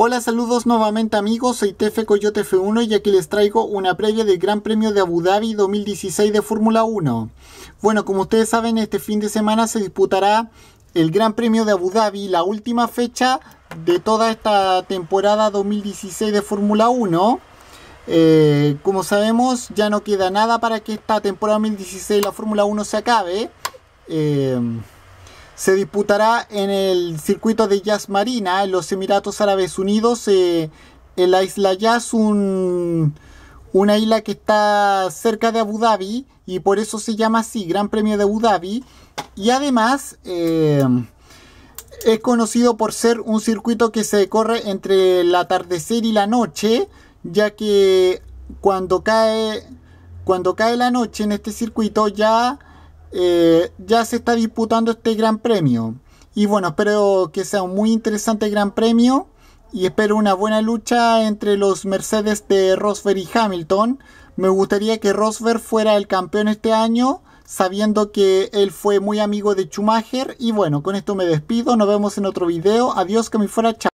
Hola, saludos nuevamente amigos, soy Tefe Coyote F1 y aquí les traigo una previa del Gran Premio de Abu Dhabi 2016 de Fórmula 1. Bueno, como ustedes saben, este fin de semana se disputará el Gran Premio de Abu Dhabi, la última fecha de toda esta temporada 2016 de Fórmula 1. Eh, como sabemos, ya no queda nada para que esta temporada 2016 la Fórmula 1 se acabe. Eh, se disputará en el circuito de Jazz Marina, en los Emiratos Árabes Unidos, eh, en la isla Jazz, un, una isla que está cerca de Abu Dhabi y por eso se llama así, Gran Premio de Abu Dhabi. Y además eh, es conocido por ser un circuito que se corre entre el atardecer y la noche, ya que cuando cae, cuando cae la noche en este circuito ya eh, ya se está disputando este gran premio. Y bueno, espero que sea un muy interesante gran premio y espero una buena lucha entre los Mercedes de Rosberg y Hamilton. Me gustaría que Rosberg fuera el campeón este año, sabiendo que él fue muy amigo de Schumacher. Y bueno, con esto me despido, nos vemos en otro video. Adiós, que me fuera, chao.